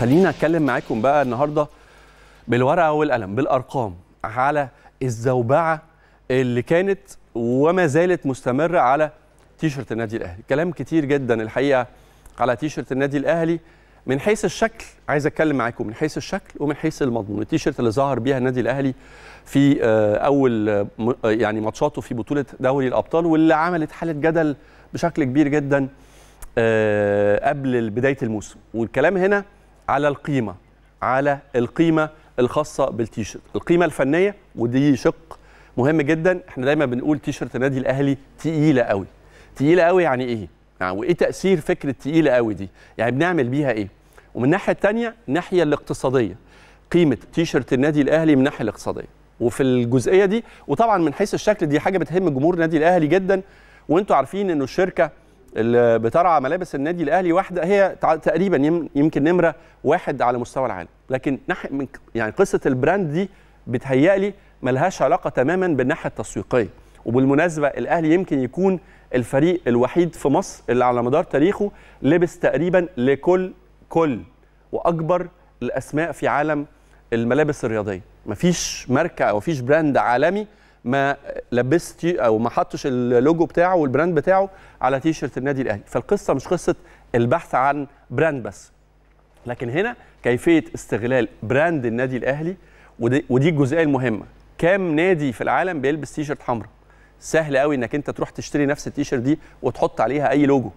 خلينا اتكلم معاكم بقى النهارده بالورقه والقلم بالارقام على الزوبعه اللي كانت وما زالت مستمره على تيشرت النادي الاهلي كلام كتير جدا الحقيقه على تيشرت النادي الاهلي من حيث الشكل عايز اتكلم معاكم من حيث الشكل ومن حيث المضمون التيشيرت اللي ظهر بيها النادي الاهلي في آه، اول آه، آه، يعني ماتشاته في بطوله دوري الابطال واللي عملت حاله جدل بشكل كبير جدا قبل بدايه الموسم والكلام هنا على القيمه على القيمه الخاصه بالتيشيرت القيمه الفنيه ودي شق مهم جدا احنا دايما بنقول تيشيرت النادي الاهلي تقيله قوي تقيله قوي يعني ايه يعني وايه تاثير فكره تقيله قوي دي يعني بنعمل بيها ايه ومن الناحيه التانية الناحيه الاقتصاديه قيمه تيشيرت النادي الاهلي من الناحيه الاقتصاديه وفي الجزئيه دي وطبعا من حيث الشكل دي حاجه بتهم جمهور النادي الاهلي جدا وانتوا عارفين انه الشركه اللي بترعى ملابس النادي الاهلي واحده هي تقريبا يمكن نمره واحد على مستوى العالم لكن ناحيه يعني قصه البراند دي بتهيألي ملهاش علاقه تماما بالناحيه التسويقيه وبالمناسبه الاهلي يمكن يكون الفريق الوحيد في مصر اللي على مدار تاريخه لبس تقريبا لكل كل واكبر الاسماء في عالم الملابس الرياضيه مفيش ماركه او مفيش براند عالمي ما لبستي او ما حطش اللوجو بتاعه والبراند بتاعه على تي شيرت النادي الاهلي فالقصه مش قصه البحث عن براند بس لكن هنا كيفيه استغلال براند النادي الاهلي ودي, ودي الجزئيه المهمه كام نادي في العالم بيلبس تي شيرت حمراء سهل قوي انك انت تروح تشتري نفس التيشيرت دي وتحط عليها اي لوجو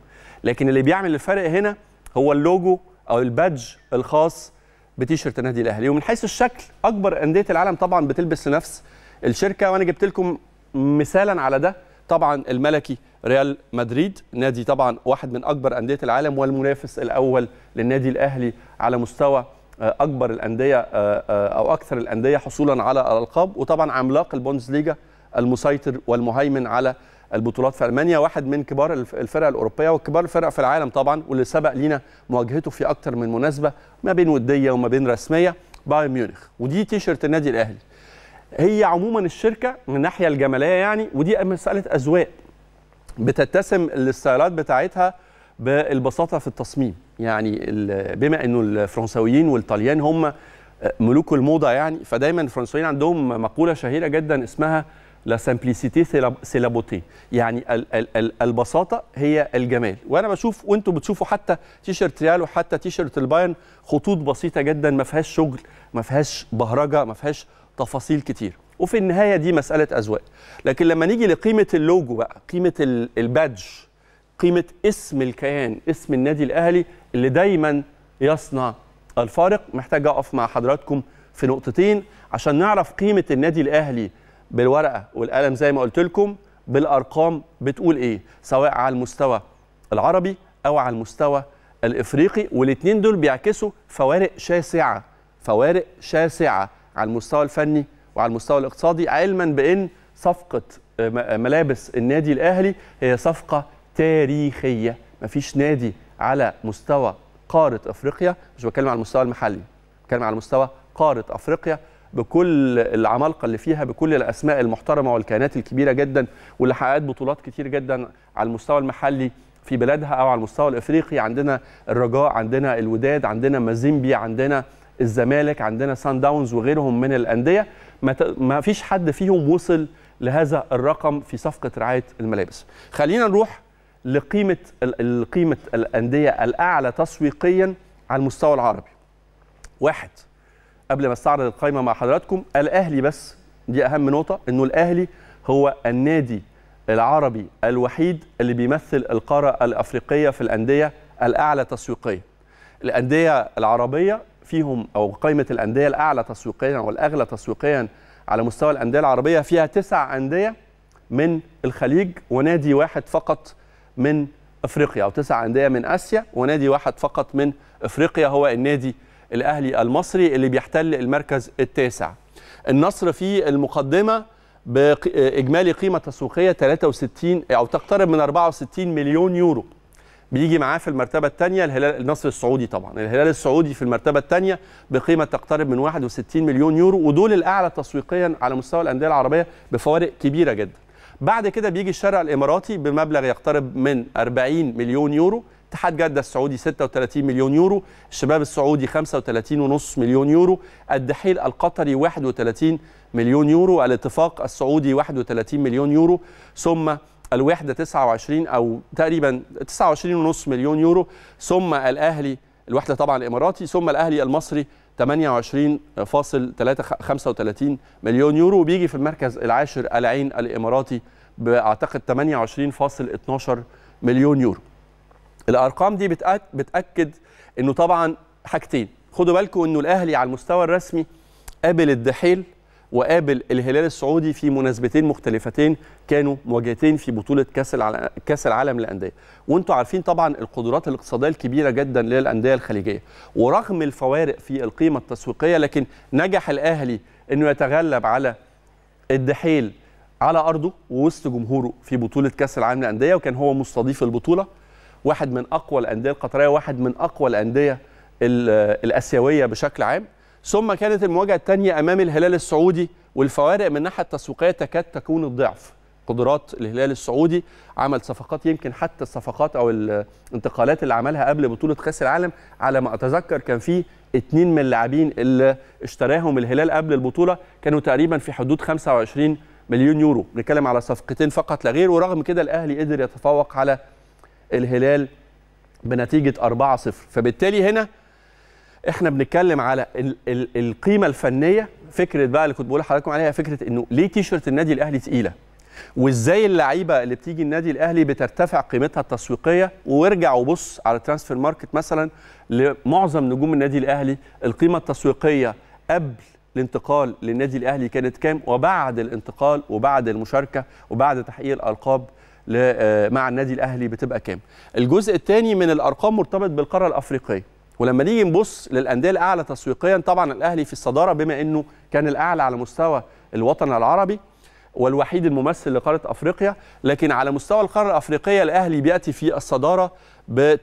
لكن اللي بيعمل الفرق هنا هو اللوجو او البادج الخاص بتيشيرت النادي الاهلي ومن حيث الشكل اكبر انديه العالم طبعا بتلبس لنفس الشركه وانا جبت لكم مثالا على ده طبعا الملكي ريال مدريد نادي طبعا واحد من اكبر انديه العالم والمنافس الاول للنادي الاهلي على مستوى آه، اكبر الانديه آه، آه، او اكثر الانديه حصولا على الالقاب وطبعا عملاق ليجا المسيطر والمهيمن على البطولات في المانيا واحد من كبار الفرق الاوروبيه وكبار الفرق في العالم طبعا واللي سبق لينا مواجهته في اكثر من مناسبه ما بين وديه وما بين رسميه بايرن ميونخ ودي تيشرت النادي الاهلي هي عموما الشركه من الناحيه الجماليه يعني ودي مساله اذواق بتتسم الستايلات بتاعتها بالبساطه في التصميم يعني بما انه الفرنساويين والطليان هم ملوك الموضه يعني فدايما الفرنساويين عندهم مقوله شهيره جدا اسمها لا سامبليسيتي سي لا بوتي يعني ال ال ال البساطه هي الجمال وانا بشوف وانتم بتشوفوا حتى تيشرت ريال وحتى تيشرت البايرن خطوط بسيطه جدا ما فيهاش شغل ما فيهاش بهرجه ما فيهاش تفاصيل كتير وفي النهايه دي مساله اذواق لكن لما نيجي لقيمه اللوجو بقى قيمه البادج قيمه اسم الكيان اسم النادي الاهلي اللي دايما يصنع الفارق محتاج اقف مع حضراتكم في نقطتين عشان نعرف قيمه النادي الاهلي بالورقه والقلم زي ما قلت لكم بالارقام بتقول ايه سواء على المستوى العربي او على المستوى الافريقي والاتنين دول بيعكسوا فوارق شاسعه فوارق شاسعه على المستوى الفني وعلى المستوى الاقتصادي علما بان صفقه آه، آه، ملابس النادي الاهلي هي صفقه تاريخيه مفيش نادي على مستوى قاره افريقيا مش بتكلم على المستوى المحلي بتكلم على مستوى قاره افريقيا بكل العمالقه اللي فيها بكل الاسماء المحترمه والكيانات الكبيره جدا واللي حققت بطولات كتير جدا على المستوى المحلي في بلادها او على المستوى الافريقي عندنا الرجاء عندنا الوداد عندنا مازيمبي عندنا الزمالك عندنا سان داونز وغيرهم من الانديه ما فيش حد فيهم وصل لهذا الرقم في صفقه رعايه الملابس خلينا نروح لقيمه قيمه الانديه الاعلى تسويقيا على المستوى العربي واحد قبل ما استعرض القائمه مع حضراتكم الاهلي بس دي اهم نقطه انه الاهلي هو النادي العربي الوحيد اللي بيمثل القاره الافريقيه في الانديه الاعلى تسويقيا الانديه العربيه فيهم او قائمه الانديه الاعلى تسويقيا والاغلى تسويقيا على مستوى الانديه العربيه فيها تسع انديه من الخليج ونادي واحد فقط من افريقيا او تسع انديه من اسيا ونادي واحد فقط من افريقيا هو النادي الاهلي المصري اللي بيحتل المركز التاسع. النصر في المقدمه باجمالي قيمه تسويقيه 63 او تقترب من 64 مليون يورو. بيجي معاه في المرتبه الثانيه الهلال النصر السعودي طبعا الهلال السعودي في المرتبه الثانيه بقيمه تقترب من 61 مليون يورو ودول الاعلى تسويقيا على مستوى الانديه العربيه بفوارق كبيره جدا بعد كده بيجي الشارع الاماراتي بمبلغ يقترب من 40 مليون يورو اتحاد جده السعودي 36 مليون يورو الشباب السعودي 35.5 مليون يورو الدحيل القطري 31 مليون يورو الاتفاق السعودي 31 مليون يورو ثم الوحدة 29 أو تقريبا 29.5 مليون يورو ثم الأهلي الوحدة طبعا الإماراتي ثم الأهلي المصري 28.35 مليون يورو وبيجي في المركز العاشر العين الإماراتي بأعتقد 28.12 مليون يورو الأرقام دي بتأكد أنه طبعا حاجتين خدوا بالكم أنه الأهلي على المستوى الرسمي قابل الدحيل وقابل الهلال السعودي في مناسبتين مختلفتين كانوا مواجهتين في بطوله كاس كاس العالم للانديه وانتم عارفين طبعا القدرات الاقتصاديه الكبيره جدا للانديه الخليجيه ورغم الفوارق في القيمه التسويقيه لكن نجح الاهلي انه يتغلب على الدحيل على ارضه ووسط جمهوره في بطوله كاس العالم للانديه وكان هو مستضيف البطوله واحد من اقوى الانديه القطريه واحد من اقوى الانديه الاسيويه بشكل عام ثم كانت المواجهه الثانيه امام الهلال السعودي والفوارق من الناحيه التسويقيه تكاد تكون الضعف قدرات الهلال السعودي عمل صفقات يمكن حتى الصفقات او الانتقالات اللي عملها قبل بطوله كاس العالم على ما اتذكر كان في اثنين من اللاعبين اللي اشتراهم الهلال قبل البطوله كانوا تقريبا في حدود 25 مليون يورو بنتكلم على صفقتين فقط لا غير ورغم كده الاهلي قدر يتفوق على الهلال بنتيجه 4-0 فبالتالي هنا احنا بنتكلم على ال ال القيمه الفنيه فكره بقى اللي كنت بقول لحضراتكم عليها فكره انه ليه تيشرت النادي الاهلي تقيله وازاي اللعيبه اللي بتيجي النادي الاهلي بترتفع قيمتها التسويقيه وارجع وبص على ترانسفير ماركت مثلا لمعظم نجوم النادي الاهلي القيمه التسويقيه قبل الانتقال للنادي الاهلي كانت كام وبعد الانتقال وبعد المشاركه وبعد تحقيق الالقاب آه، مع النادي الاهلي بتبقى كام الجزء الثاني من الارقام مرتبط بالقاره الافريقيه ولما نيجي نبص للانديه الاعلى تسويقيا طبعا الاهلي في الصداره بما انه كان الاعلى على مستوى الوطن العربي والوحيد الممثل لقاره افريقيا لكن على مستوى القاره الافريقيه الاهلي بياتي في الصداره ب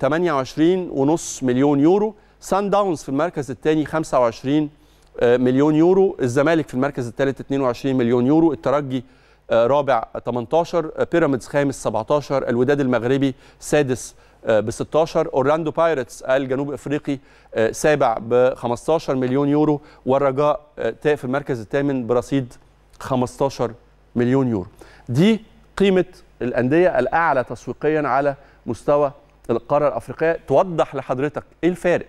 28.5 مليون يورو سان داونز في المركز الثاني 25 آه، مليون يورو الزمالك في المركز الثالث 22 مليون يورو الترجي آه، رابع 18 آه، بيراميدز خامس 17 الوداد المغربي سادس آه، ب 16 اورلاندو بايرتس الجنوب افريقي آه، سابع ب 15 مليون يورو والرجاء آه، في المركز الثامن برصيد 15 مليون يورو دي قيمه الانديه الاعلى تسويقيا على مستوى القاره الافريقيه توضح لحضرتك ايه الفارق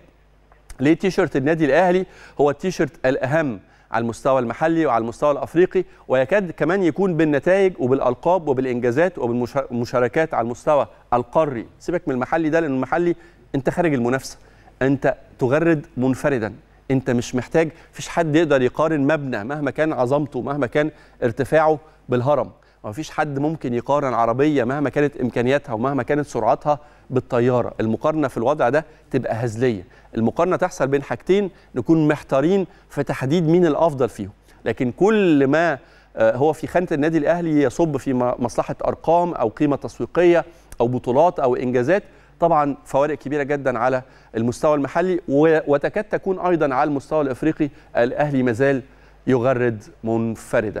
ليه تيشيرت النادي الاهلي هو التيشيرت الاهم على المستوى المحلي وعلى المستوى الافريقي ويكاد كمان يكون بالنتائج وبالالقاب وبالانجازات وبالمشاركات على المستوى القاري سيبك من المحلي ده لان المحلي انت خارج المنافسه انت تغرد منفردا انت مش محتاج فيش حد يقدر يقارن مبنى مهما كان عظمته مهما كان ارتفاعه بالهرم ما فيش حد ممكن يقارن عربيه مهما كانت امكانياتها ومهما كانت سرعتها بالطياره المقارنه في الوضع ده تبقى هزليه المقارنه تحصل بين حاجتين نكون محتارين في تحديد مين الافضل فيهم لكن كل ما آه، هو في خانه النادي الاهلي يصب في مصلحه ارقام او قيمه تسويقيه او بطولات او انجازات طبعا فوارق كبيره جدا على المستوى المحلي وتكاد تكون ايضا على المستوى الافريقي الاهلي مازال يغرد منفردا